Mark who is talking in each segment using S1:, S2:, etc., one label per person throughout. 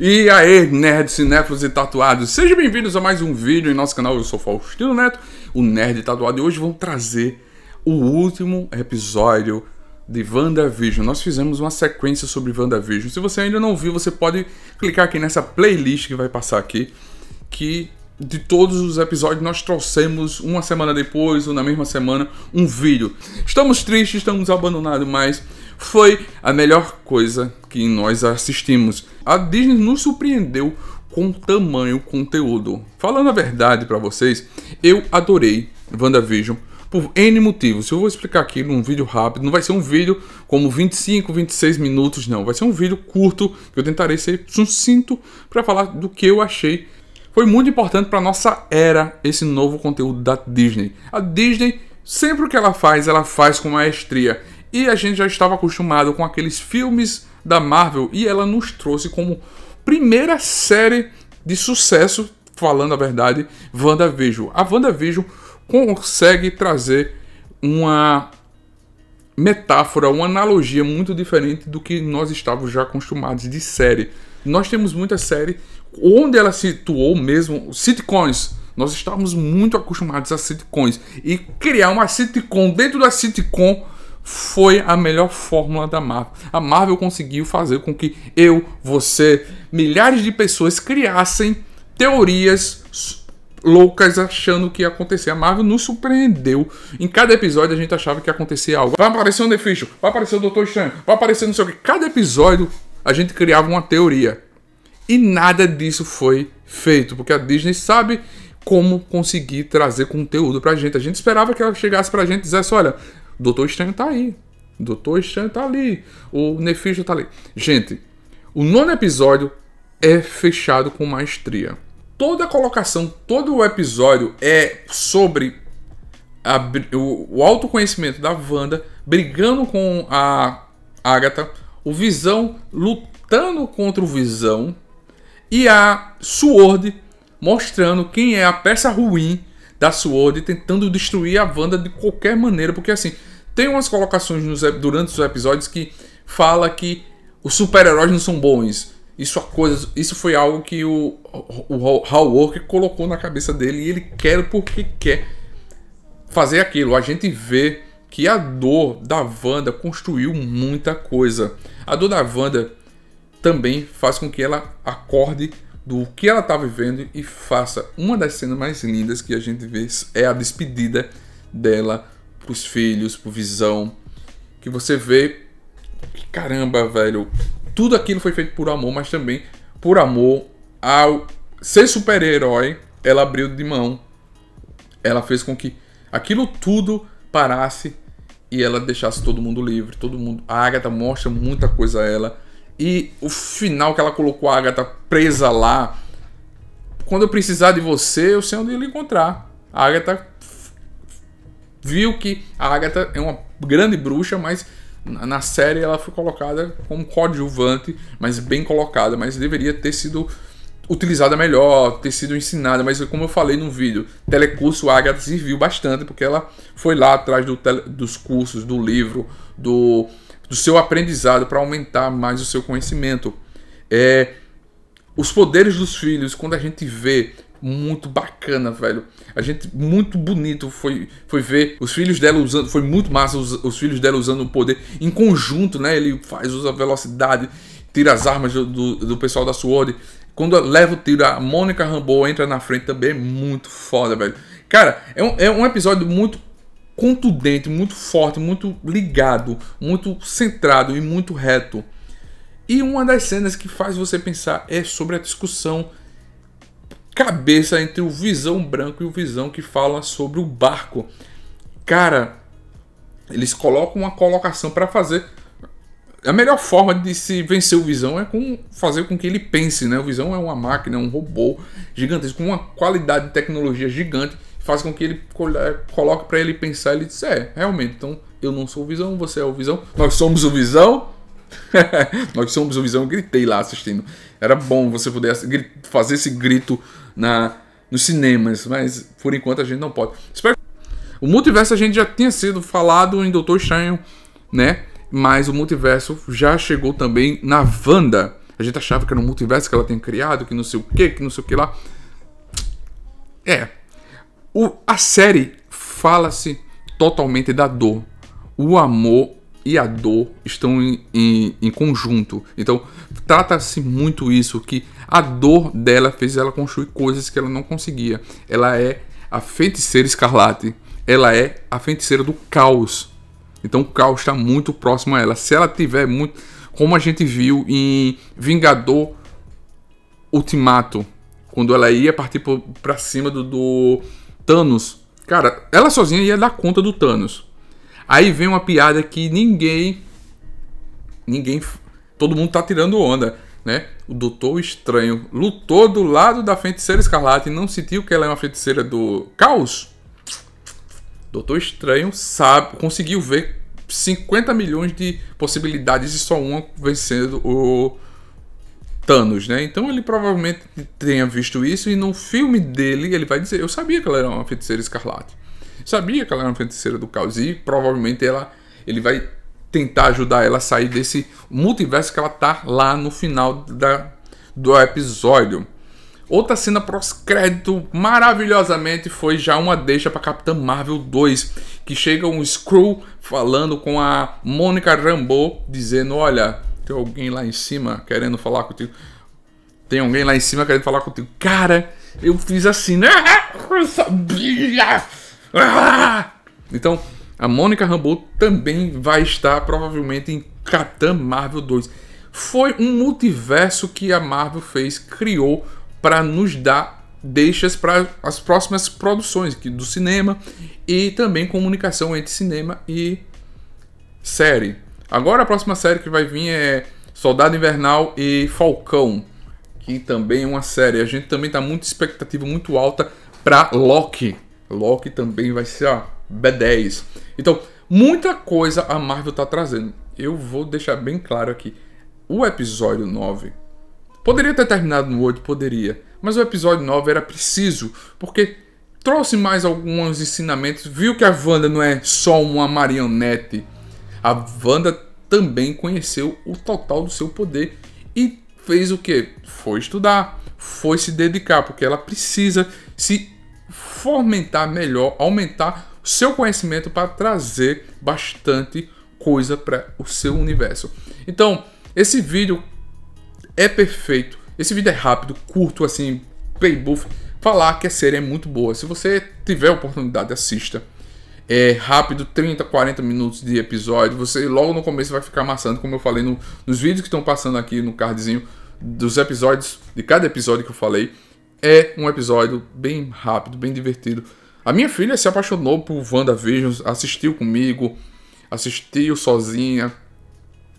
S1: E aí, nerds, cinéfilos e tatuados, sejam bem-vindos a mais um vídeo em nosso canal. Eu sou Faustino Neto, o nerd tatuado, e hoje vamos trazer o último episódio de WandaVision. Nós fizemos uma sequência sobre WandaVision. Se você ainda não viu, você pode clicar aqui nessa playlist que vai passar aqui, que de todos os episódios nós trouxemos uma semana depois ou na mesma semana um vídeo. Estamos tristes, estamos abandonados, mas foi a melhor coisa que nós assistimos. A Disney nos surpreendeu com tamanho conteúdo. Falando a verdade para vocês, eu adorei WandaVision por N motivos. Eu vou explicar aqui num vídeo rápido. Não vai ser um vídeo como 25, 26 minutos, não. Vai ser um vídeo curto que eu tentarei ser sucinto para falar do que eu achei. Foi muito importante para nossa era esse novo conteúdo da Disney. A Disney, sempre o que ela faz, ela faz com maestria. E a gente já estava acostumado com aqueles filmes da Marvel e ela nos trouxe como primeira série de sucesso, falando a verdade, WandaVision. A WandaVision consegue trazer uma metáfora, uma analogia muito diferente do que nós estávamos já acostumados de série. Nós temos muita série onde ela situou mesmo sitcoms. Nós estávamos muito acostumados a sitcoms e criar uma sitcom dentro da sitcom foi a melhor fórmula da Marvel. A Marvel conseguiu fazer com que eu, você, milhares de pessoas criassem teorias loucas achando que ia acontecer. A Marvel nos surpreendeu. Em cada episódio a gente achava que ia acontecer algo. Vai aparecer um Nefício, vai aparecer o Doutor Estranho, vai aparecer não sei o que. Cada episódio a gente criava uma teoria. E nada disso foi feito, porque a Disney sabe como conseguir trazer conteúdo pra gente. A gente esperava que ela chegasse pra gente e dissesse: olha, Doutor Estranho tá aí. Doutor Estranho tá ali. O Nefisto tá ali. Gente, o nono episódio é fechado com maestria. Toda a colocação, todo o episódio é sobre a, o, o autoconhecimento da Wanda brigando com a Agatha, o Visão lutando contra o Visão e a Sword mostrando quem é a peça ruim da SWORD tentando destruir a Wanda de qualquer maneira, porque assim, tem umas colocações nos, durante os episódios que fala que os super-heróis não são bons. Isso, é coisa, isso foi algo que o, o, o colocou na cabeça dele e ele quer porque quer fazer aquilo. A gente vê que a dor da Wanda construiu muita coisa. A dor da Wanda também faz com que ela acorde do que ela tá vivendo e faça. Uma das cenas mais lindas que a gente vê é a despedida dela pros filhos, pro Visão, que você vê que caramba, velho, tudo aquilo foi feito por amor, mas também por amor ao ser super-herói, ela abriu de mão. Ela fez com que aquilo tudo parasse e ela deixasse todo mundo livre, todo mundo. A Agatha mostra muita coisa a ela e o final que ela colocou a Agatha presa lá. Quando eu precisar de você, eu sei onde ele encontrar. A Agatha viu que a Agatha é uma grande bruxa, mas na série ela foi colocada como coadjuvante, mas bem colocada, mas deveria ter sido utilizada melhor, ter sido ensinada, mas como eu falei no vídeo, telecurso a Agatha serviu bastante, porque ela foi lá atrás do tele, dos cursos, do livro, do do seu aprendizado para aumentar mais o seu conhecimento. É, os poderes dos filhos, quando a gente vê, muito bacana, velho. A gente muito bonito foi foi ver os filhos dela usando, foi muito massa os, os filhos dela usando o poder em conjunto, né? Ele faz usa velocidade, tira as armas do, do, do pessoal da Sword. Quando leva o tiro, a Mônica Rambo entra na frente também, é muito foda, velho. Cara, é um, é um episódio muito contundente, muito forte, muito ligado, muito centrado e muito reto. E uma das cenas que faz você pensar é sobre a discussão cabeça entre o Visão Branco e o Visão que fala sobre o barco. Cara, eles colocam uma colocação para fazer. A melhor forma de se vencer o Visão é com fazer com que ele pense, né? O Visão é uma máquina, um robô gigantesco, com uma qualidade de tecnologia gigante faz com que ele eh, coloque para ele pensar. Ele diz: É, realmente, então eu não sou o Visão, você é o Visão, nós somos o Visão. nós somos o Visão. Eu gritei lá assistindo. Era bom você poder fazer esse grito na, nos cinemas, mas por enquanto a gente não pode. Espero o multiverso a gente já tinha sido falado em Doutor Estranho, né? Mas o multiverso já chegou também na Wanda. A gente achava que era um multiverso que ela tinha criado, que não sei o que, que não sei o que lá. É, o, a série fala-se totalmente da dor. O amor e a dor estão em, em, em conjunto. Então, trata-se muito isso, que a dor dela fez ela construir coisas que ela não conseguia. Ela é a feiticeira escarlate. Ela é a feiticeira do caos. Então, o caos está muito próximo a ela. Se ela tiver muito. Como a gente viu em Vingador Ultimato, quando ela ia partir para cima do, do Thanos. Cara, ela sozinha ia dar conta do Thanos. Aí vem uma piada que ninguém. Ninguém. Todo mundo tá tirando onda, né? O Doutor Estranho lutou do lado da feiticeira escarlate e não sentiu que ela é uma feiticeira do caos? Doutor Estranho sabe, conseguiu ver 50 milhões de possibilidades e só uma vencendo o Thanos, né? Então ele provavelmente tenha visto isso e no filme dele ele vai dizer: Eu sabia que ela era uma feiticeira escarlate. Sabia que ela era uma feiticeira do caos e provavelmente ela, ele vai tentar ajudar ela a sair desse multiverso que ela tá lá no final da, do episódio. Outra cena pós-crédito maravilhosamente foi já uma deixa para Capitã Marvel 2, que chega um Screw falando com a Mônica Rambeau dizendo: "Olha, tem alguém lá em cima querendo falar contigo. Tem alguém lá em cima querendo falar contigo. Cara, eu fiz assim. Né? eu sabia! Ah! Então, a Mônica Rambeau também vai estar provavelmente em Capitã Marvel 2. Foi um multiverso que a Marvel fez, criou para nos dar deixas para as próximas produções do cinema e também comunicação entre cinema e série. Agora a próxima série que vai vir é Soldado Invernal e Falcão, que também é uma série. A gente também tá muito expectativa muito alta para Loki. Loki também vai ser a B10. Então, muita coisa a Marvel tá trazendo. Eu vou deixar bem claro aqui. O episódio 9 poderia ter terminado no 8, poderia, mas o episódio 9 era preciso, porque trouxe mais alguns ensinamentos, viu que a Wanda não é só uma marionete a Wanda também conheceu o total do seu poder e fez o que? Foi estudar, foi se dedicar, porque ela precisa se fomentar melhor, aumentar seu conhecimento para trazer bastante coisa para o seu universo. Então, esse vídeo é perfeito. Esse vídeo é rápido, curto, assim, pay buff. Falar que a série é muito boa. Se você tiver oportunidade, assista é, rápido, 30, 40 minutos de episódio. Você logo no começo vai ficar amassando, como eu falei no, nos vídeos que estão passando aqui no cardzinho dos episódios, de cada episódio que eu falei. É um episódio bem rápido, bem divertido. A minha filha se apaixonou por WandaVision, assistiu comigo, assistiu sozinha.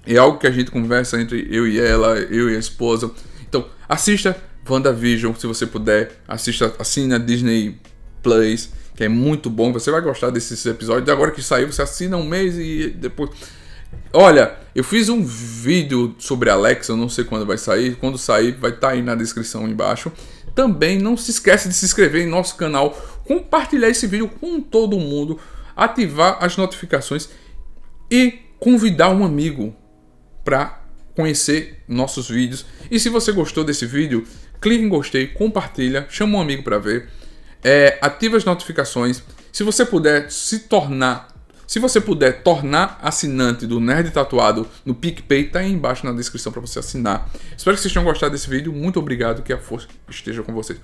S1: É algo que a gente conversa entre eu e ela, eu e a esposa. Então, assista WandaVision se você puder. Assista, assina Disney Plus que é muito bom. Você vai gostar desses episódios. Agora que saiu, você assina um mês e depois. Olha, eu fiz um vídeo sobre Alexa, eu não sei quando vai sair. Quando sair, vai estar tá aí na descrição embaixo. Também não se esquece de se inscrever em nosso canal, compartilhar esse vídeo com todo mundo, ativar as notificações e convidar um amigo para conhecer nossos vídeos. E se você gostou desse vídeo, clique em gostei, compartilha, chama um amigo para ver é, ative as notificações. Se você puder se tornar, se você puder tornar assinante do Nerd Tatuado no PicPay, tá aí embaixo na descrição para você assinar. Espero que vocês tenham gostado desse vídeo. Muito obrigado, que a força esteja com vocês.